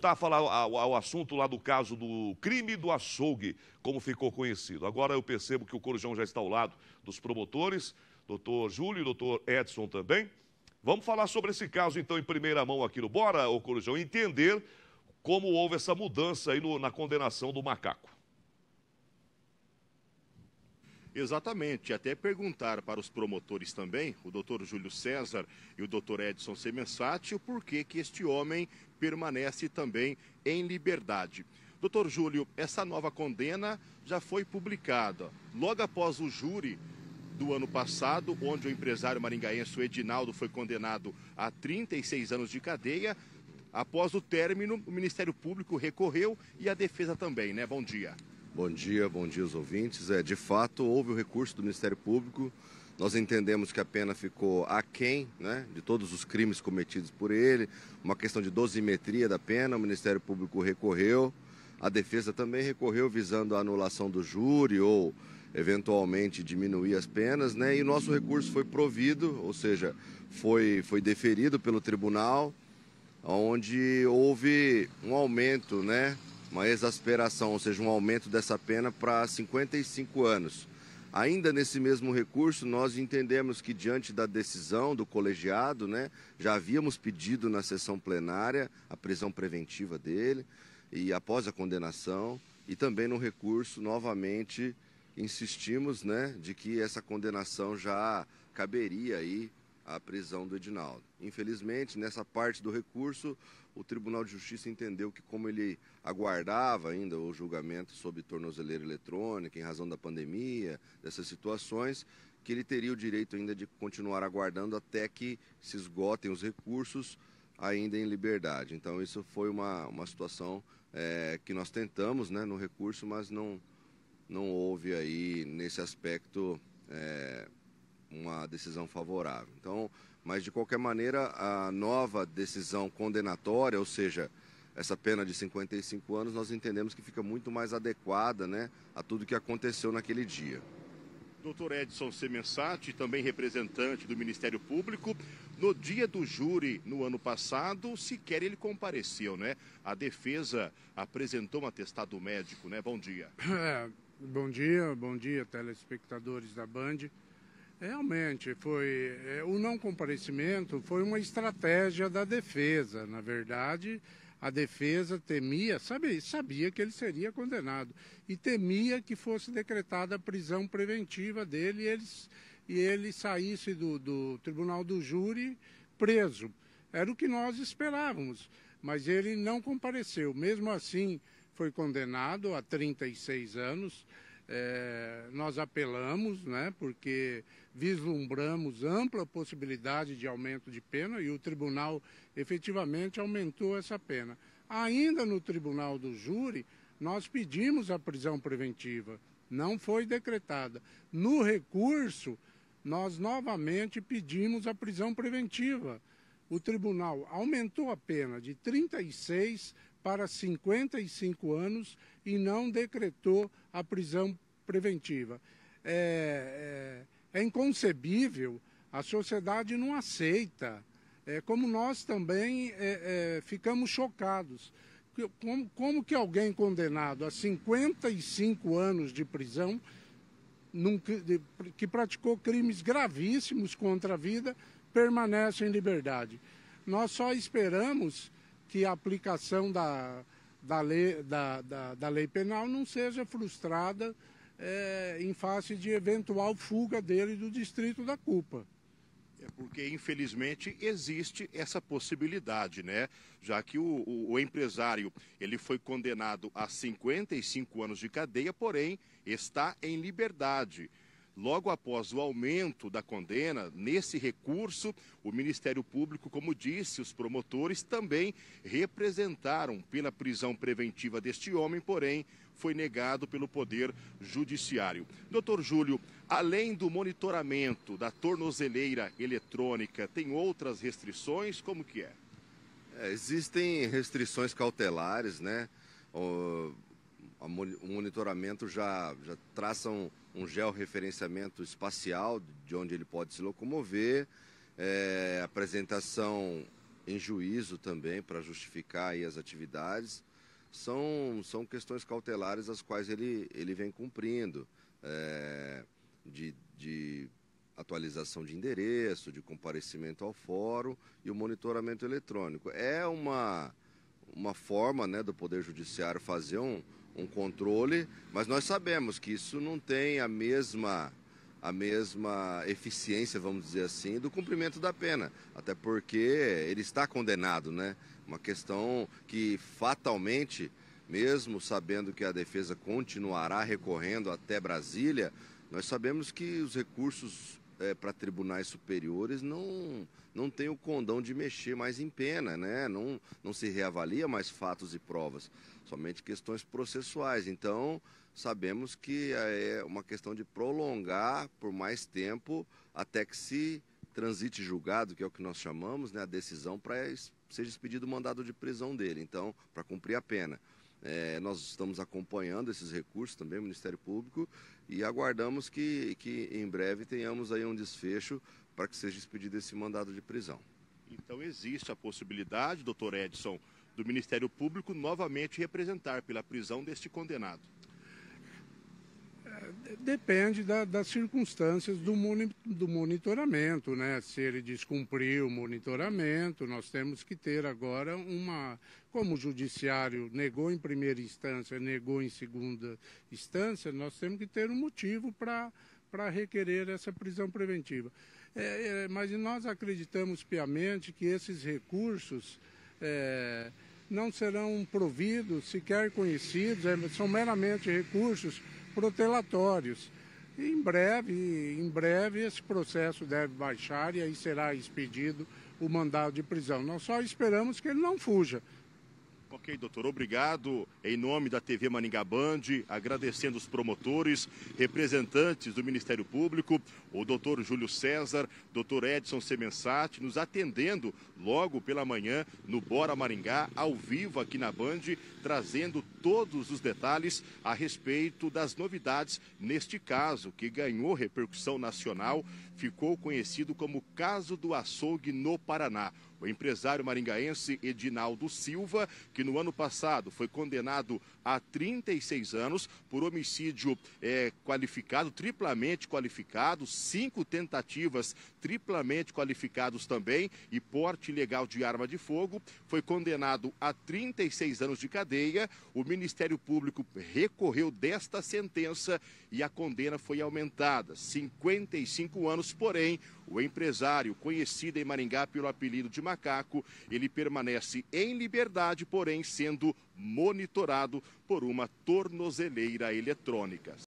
voltar a falar ao, ao, assunto lá do caso do crime do açougue, como ficou conhecido. Agora eu percebo que o Corujão já está ao lado dos promotores, doutor Júlio e doutor Edson também. Vamos falar sobre esse caso, então, em primeira mão aqui no Bora, ô Corujão, entender como houve essa mudança aí no, na condenação do macaco. Exatamente. Até perguntar para os promotores também, o doutor Júlio César e o doutor Edson Semensati, o porquê que este homem permanece também em liberdade. Doutor Júlio, essa nova condena já foi publicada. Logo após o júri do ano passado, onde o empresário maringaense Edinaldo foi condenado a 36 anos de cadeia, após o término, o Ministério Público recorreu e a defesa também, né? Bom dia. Bom dia, bom dia aos ouvintes. É, de fato, houve o recurso do Ministério Público. Nós entendemos que a pena ficou aquém né, de todos os crimes cometidos por ele, uma questão de dosimetria da pena. O Ministério Público recorreu, a defesa também recorreu, visando a anulação do júri ou eventualmente diminuir as penas, né? E o nosso recurso foi provido, ou seja, foi, foi deferido pelo tribunal, onde houve um aumento, né? uma exasperação, ou seja, um aumento dessa pena para 55 anos. Ainda nesse mesmo recurso, nós entendemos que, diante da decisão do colegiado, né, já havíamos pedido na sessão plenária a prisão preventiva dele, e após a condenação, e também no recurso, novamente, insistimos né, de que essa condenação já caberia aí à prisão do Edinaldo. Infelizmente, nessa parte do recurso, o Tribunal de Justiça entendeu que, como ele aguardava ainda o julgamento sobre tornozeleira eletrônica, em razão da pandemia, dessas situações, que ele teria o direito ainda de continuar aguardando até que se esgotem os recursos ainda em liberdade. Então, isso foi uma, uma situação é, que nós tentamos né, no recurso, mas não, não houve aí, nesse aspecto, é, uma decisão favorável. Então, mas, de qualquer maneira, a nova decisão condenatória, ou seja, essa pena de 55 anos, nós entendemos que fica muito mais adequada né, a tudo que aconteceu naquele dia. Doutor Edson Semensati, também representante do Ministério Público, no dia do júri, no ano passado, sequer ele compareceu, né? A defesa apresentou um atestado médico, né? Bom dia. É, bom dia, bom dia, telespectadores da Band. Realmente, foi é, o não comparecimento foi uma estratégia da defesa. Na verdade, a defesa temia, sabia, sabia que ele seria condenado e temia que fosse decretada a prisão preventiva dele e, eles, e ele saísse do, do tribunal do júri preso. Era o que nós esperávamos, mas ele não compareceu. Mesmo assim, foi condenado a 36 anos. É, nós apelamos, né, porque vislumbramos ampla possibilidade de aumento de pena e o tribunal efetivamente aumentou essa pena. Ainda no tribunal do júri, nós pedimos a prisão preventiva, não foi decretada. No recurso, nós novamente pedimos a prisão preventiva. O tribunal aumentou a pena de 36 para 55 anos e não decretou a prisão preventiva. É, é é inconcebível, a sociedade não aceita. É, como nós também é, é, ficamos chocados. Como, como que alguém condenado a 55 anos de prisão, num, de, que praticou crimes gravíssimos contra a vida, permanece em liberdade? Nós só esperamos que a aplicação da, da, lei, da, da, da lei penal não seja frustrada é, em face de eventual fuga dele do distrito da culpa. É porque, infelizmente, existe essa possibilidade, né? Já que o, o, o, empresário ele foi condenado a 55 anos de cadeia, porém está em liberdade. Logo após o aumento da condena, nesse recurso, o Ministério Público, como disse, os promotores também representaram pela prisão preventiva deste homem, porém foi negado pelo Poder Judiciário. Doutor Júlio, além do monitoramento da tornozeleira eletrônica, tem outras restrições? Como que é? é existem restrições cautelares, né? o monitoramento já, já traça um, um georreferenciamento espacial de onde ele pode se locomover, é, apresentação em juízo também para justificar as atividades. São, são questões cautelares as quais ele, ele vem cumprindo, é, de, de atualização de endereço, de comparecimento ao fórum e o monitoramento eletrônico. É uma, uma forma né, do Poder Judiciário fazer um, um controle, mas nós sabemos que isso não tem a mesma a mesma eficiência, vamos dizer assim, do cumprimento da pena, até porque ele está condenado, né? Uma questão que fatalmente, mesmo sabendo que a defesa continuará recorrendo até Brasília, nós sabemos que os recursos é, para tribunais superiores não, não tem o condão de mexer mais em pena, né? não, não se reavalia mais fatos e provas, somente questões processuais. Então, sabemos que é, é uma questão de prolongar por mais tempo até que se transite julgado, que é o que nós chamamos, né, a decisão para seja expedido o mandado de prisão dele, então, para cumprir a pena. É, nós estamos acompanhando esses recursos também, o Ministério Público, e aguardamos que, que em breve tenhamos aí um desfecho para que seja expedido esse mandado de prisão. Então existe a possibilidade, doutor Edson, do Ministério Público novamente representar pela prisão deste condenado. Depende da, das circunstâncias do, moni, do monitoramento, né? Se ele descumpriu o monitoramento, nós temos que ter agora uma. Como o judiciário negou em primeira instância, negou em segunda instância, nós temos que ter um motivo para requerer essa prisão preventiva. É, é, mas nós acreditamos piamente que esses recursos. É, não serão providos, sequer conhecidos, é, são meramente recursos protelatórios. em breve, em breve, esse processo deve baixar e aí será expedido o mandado de prisão. Nós só esperamos que ele não fuja. Ok, doutor, obrigado. Em nome da TV Maringá Band, agradecendo os promotores, representantes do Ministério Público, o doutor Júlio César, doutor Edson Semensati, nos atendendo logo pela manhã no Bora Maringá, ao vivo aqui na Band, trazendo todos os detalhes a respeito das novidades neste caso, que ganhou repercussão nacional, ficou conhecido como caso do açougue no Paraná. O empresário maringaense Edinaldo Silva, que no ano passado foi condenado a 36 anos por homicídio é, qualificado, triplamente qualificado, cinco tentativas triplamente qualificados também e porte ilegal de arma de fogo, foi condenado a 36 anos de cadeia. O Ministério Público recorreu desta sentença e a condena foi aumentada, 55 anos, porém, o empresário conhecido em Maringá pelo apelido de macaco, ele permanece em liberdade, porém sendo monitorado por uma tornozeleira eletrônica.